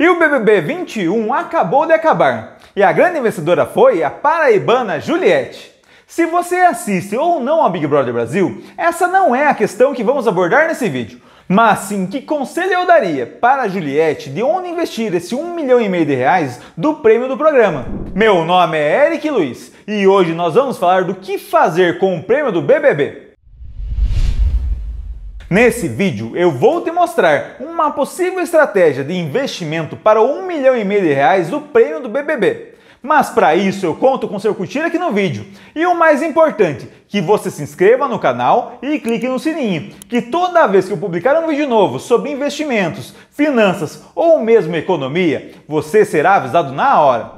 E o BBB 21 acabou de acabar. E a grande vencedora foi a paraibana Juliette. Se você assiste ou não a Big Brother Brasil, essa não é a questão que vamos abordar nesse vídeo. Mas sim, que conselho eu daria para a Juliette de onde investir esse 1 milhão e meio de reais do prêmio do programa? Meu nome é Eric Luiz e hoje nós vamos falar do que fazer com o prêmio do BBB. Nesse vídeo eu vou te mostrar uma possível estratégia de investimento para 1 milhão e meio de reais o prêmio do BBB. Mas para isso eu conto com seu curtir aqui no vídeo. E o mais importante, que você se inscreva no canal e clique no sininho, que toda vez que eu publicar um vídeo novo sobre investimentos, finanças ou mesmo economia, você será avisado na hora.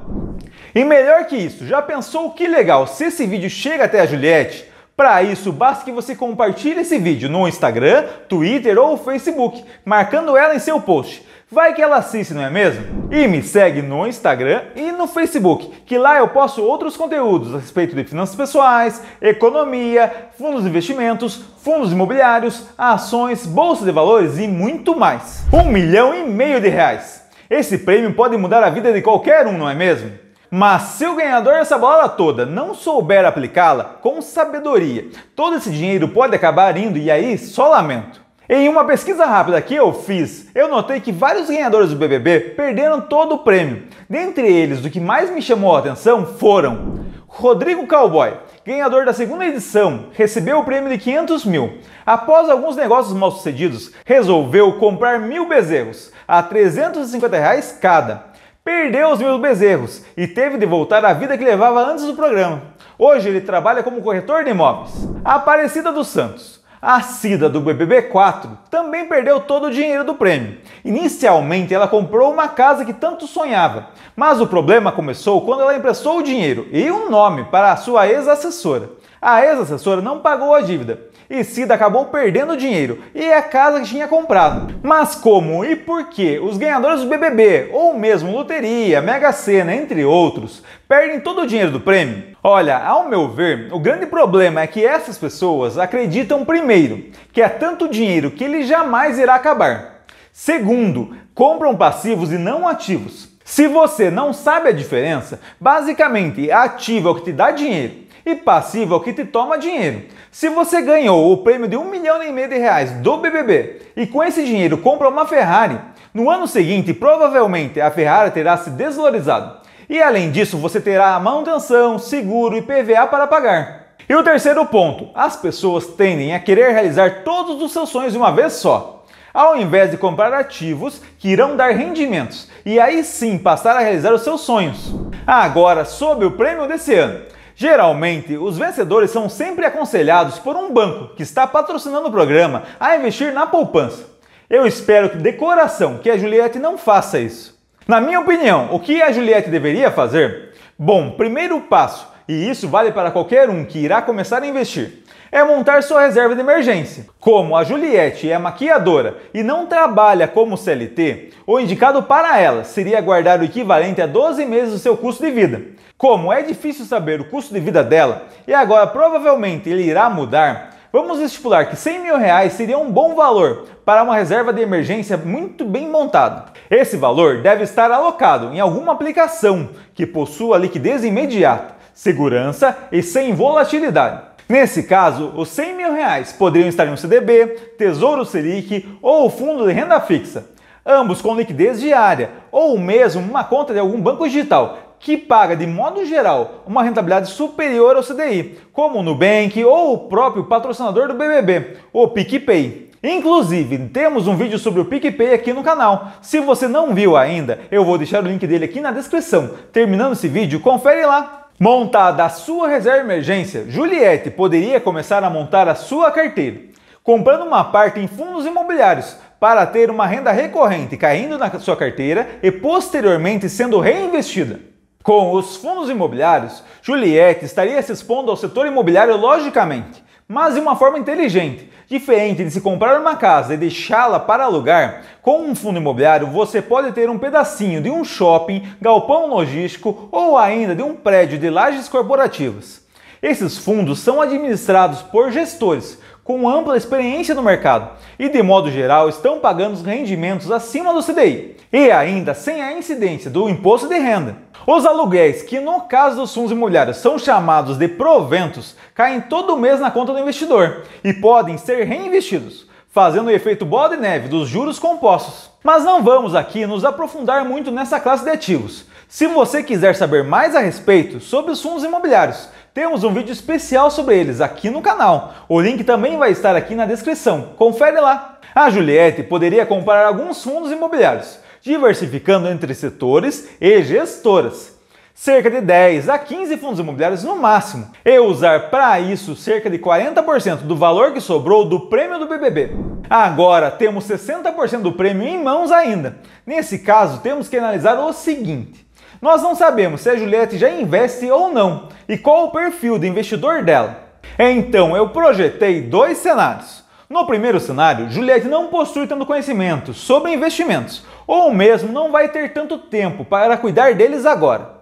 E melhor que isso, já pensou que legal se esse vídeo chega até a Juliette? Para isso, basta que você compartilhe esse vídeo no Instagram, Twitter ou Facebook, marcando ela em seu post. Vai que ela assiste, não é mesmo? E me segue no Instagram e no Facebook, que lá eu posto outros conteúdos a respeito de finanças pessoais, economia, fundos de investimentos, fundos imobiliários, ações, bolsa de valores e muito mais. Um milhão e meio de reais. Esse prêmio pode mudar a vida de qualquer um, não é mesmo? Mas se o ganhador dessa bola toda não souber aplicá-la com sabedoria, todo esse dinheiro pode acabar indo e aí só lamento. Em uma pesquisa rápida que eu fiz, eu notei que vários ganhadores do BBB perderam todo o prêmio. Dentre eles, o que mais me chamou a atenção foram Rodrigo Cowboy, ganhador da segunda edição, recebeu o prêmio de 500 mil. Após alguns negócios mal sucedidos, resolveu comprar mil bezerros a 350 reais cada. Perdeu os meus bezerros e teve de voltar à vida que levava antes do programa. Hoje ele trabalha como corretor de imóveis. A Aparecida dos Santos, a Cida do BBB4, também perdeu todo o dinheiro do prêmio. Inicialmente ela comprou uma casa que tanto sonhava, mas o problema começou quando ela emprestou o dinheiro e um nome para a sua ex-assessora. A ex-assessora não pagou a dívida e Cida acabou perdendo dinheiro e a casa que tinha comprado. Mas como e por que os ganhadores do BBB, ou mesmo loteria, Mega Sena, entre outros, perdem todo o dinheiro do prêmio? Olha, ao meu ver, o grande problema é que essas pessoas acreditam, primeiro, que é tanto dinheiro que ele jamais irá acabar. Segundo, compram passivos e não ativos. Se você não sabe a diferença, basicamente ativo é o que te dá dinheiro e passivo é o que te toma dinheiro. Se você ganhou o prêmio de um milhão e meio de reais do BBB e com esse dinheiro compra uma Ferrari, no ano seguinte provavelmente a Ferrari terá se desvalorizado. E além disso, você terá manutenção, seguro e PVA para pagar. E o terceiro ponto: as pessoas tendem a querer realizar todos os seus sonhos de uma vez só ao invés de comprar ativos que irão dar rendimentos e aí sim passar a realizar os seus sonhos. Agora, sobre o prêmio desse ano. Geralmente, os vencedores são sempre aconselhados por um banco que está patrocinando o programa a investir na poupança. Eu espero de coração que a Juliette não faça isso. Na minha opinião, o que a Juliette deveria fazer? Bom, primeiro passo, e isso vale para qualquer um que irá começar a investir é montar sua reserva de emergência. Como a Juliette é maquiadora e não trabalha como CLT, o indicado para ela seria guardar o equivalente a 12 meses do seu custo de vida. Como é difícil saber o custo de vida dela e agora provavelmente ele irá mudar, vamos estipular que 100 mil reais seria um bom valor para uma reserva de emergência muito bem montada. Esse valor deve estar alocado em alguma aplicação que possua liquidez imediata, segurança e sem volatilidade. Nesse caso, os 100 mil reais poderiam estar em um CDB, Tesouro Selic ou Fundo de Renda Fixa, ambos com liquidez diária ou mesmo uma conta de algum banco digital que paga de modo geral uma rentabilidade superior ao CDI, como o Nubank ou o próprio patrocinador do BBB, o PicPay. Inclusive, temos um vídeo sobre o PicPay aqui no canal. Se você não viu ainda, eu vou deixar o link dele aqui na descrição. Terminando esse vídeo, confere lá. Montada a sua reserva de emergência, Juliette poderia começar a montar a sua carteira, comprando uma parte em fundos imobiliários para ter uma renda recorrente caindo na sua carteira e posteriormente sendo reinvestida. Com os fundos imobiliários, Juliette estaria se expondo ao setor imobiliário logicamente, mas de uma forma inteligente, Diferente de se comprar uma casa e deixá-la para alugar, com um fundo imobiliário você pode ter um pedacinho de um shopping, galpão logístico ou ainda de um prédio de lajes corporativas. Esses fundos são administrados por gestores com ampla experiência no mercado e, de modo geral, estão pagando os rendimentos acima do CDI e ainda sem a incidência do imposto de renda. Os aluguéis, que no caso dos fundos imobiliários são chamados de proventos, caem todo mês na conta do investidor e podem ser reinvestidos, fazendo o efeito bola de neve dos juros compostos. Mas não vamos aqui nos aprofundar muito nessa classe de ativos. Se você quiser saber mais a respeito sobre os fundos imobiliários, temos um vídeo especial sobre eles aqui no canal. O link também vai estar aqui na descrição. Confere lá. A Juliette poderia comprar alguns fundos imobiliários, diversificando entre setores e gestoras. Cerca de 10 a 15 fundos imobiliários no máximo, e usar para isso cerca de 40% do valor que sobrou do prêmio do BBB. Agora temos 60% do prêmio em mãos ainda. Nesse caso, temos que analisar o seguinte: nós não sabemos se a Juliette já investe ou não e qual o perfil do investidor dela. Então, eu projetei dois cenários. No primeiro cenário, Juliette não possui tanto conhecimento sobre investimentos, ou mesmo não vai ter tanto tempo para cuidar deles agora.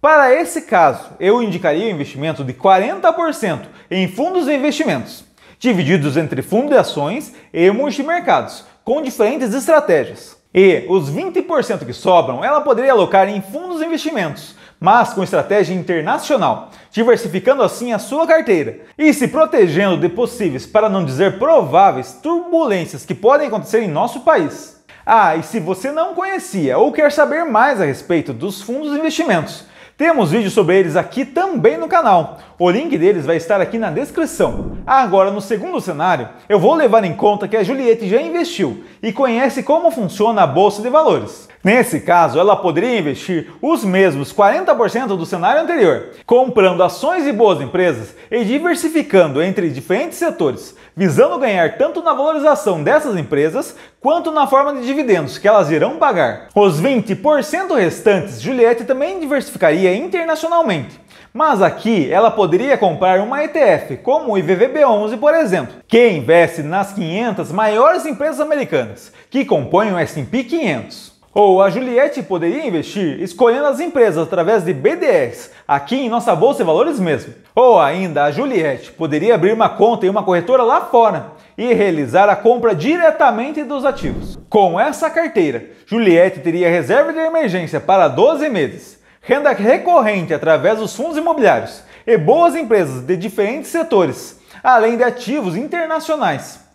Para esse caso, eu indicaria o investimento de 40% em fundos de investimentos, divididos entre fundos de ações e multimercados, com diferentes estratégias. E os 20% que sobram, ela poderia alocar em fundos de investimentos, mas com estratégia internacional, diversificando assim a sua carteira e se protegendo de possíveis, para não dizer prováveis, turbulências que podem acontecer em nosso país. Ah, e se você não conhecia ou quer saber mais a respeito dos fundos de investimentos, temos vídeos sobre eles aqui também no canal. O link deles vai estar aqui na descrição. Agora, no segundo cenário, eu vou levar em conta que a Juliette já investiu e conhece como funciona a bolsa de valores. Nesse caso, ela poderia investir os mesmos 40% do cenário anterior, comprando ações de boas empresas e diversificando entre diferentes setores, visando ganhar tanto na valorização dessas empresas quanto na forma de dividendos que elas irão pagar. Os 20% restantes, Juliette também diversificaria internacionalmente. Mas aqui ela poderia comprar uma ETF, como o IVVB11, por exemplo, que investe nas 500 maiores empresas americanas, que compõem o S&P 500. Ou a Juliette poderia investir escolhendo as empresas através de BDRs, aqui em nossa Bolsa de Valores mesmo. Ou ainda, a Juliette poderia abrir uma conta em uma corretora lá fora e realizar a compra diretamente dos ativos. Com essa carteira, Juliette teria reserva de emergência para 12 meses, renda recorrente através dos fundos imobiliários e boas empresas de diferentes setores, além de ativos internacionais.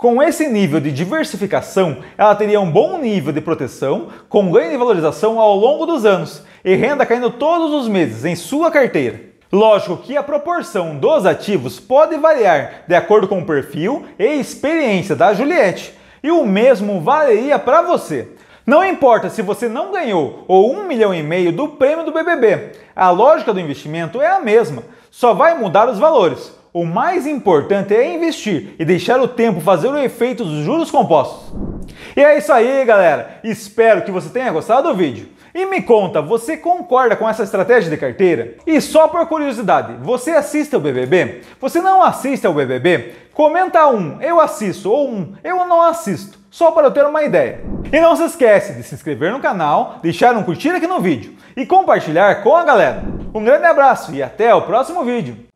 Com esse nível de diversificação, ela teria um bom nível de proteção, com ganho de valorização ao longo dos anos e renda caindo todos os meses em sua carteira. Lógico que a proporção dos ativos pode variar de acordo com o perfil e experiência da Juliette, e o mesmo valeria para você. Não importa se você não ganhou ou um milhão e meio do prêmio do BBB, a lógica do investimento é a mesma, só vai mudar os valores. O mais importante é investir e deixar o tempo fazer o efeito dos juros compostos. E é isso aí, galera. Espero que você tenha gostado do vídeo. E me conta, você concorda com essa estratégia de carteira? E só por curiosidade, você assiste ao BBB? Você não assiste ao BBB? Comenta um, eu assisto, ou um, eu não assisto, só para eu ter uma ideia. E não se esquece de se inscrever no canal, deixar um curtir aqui no vídeo e compartilhar com a galera. Um grande abraço e até o próximo vídeo.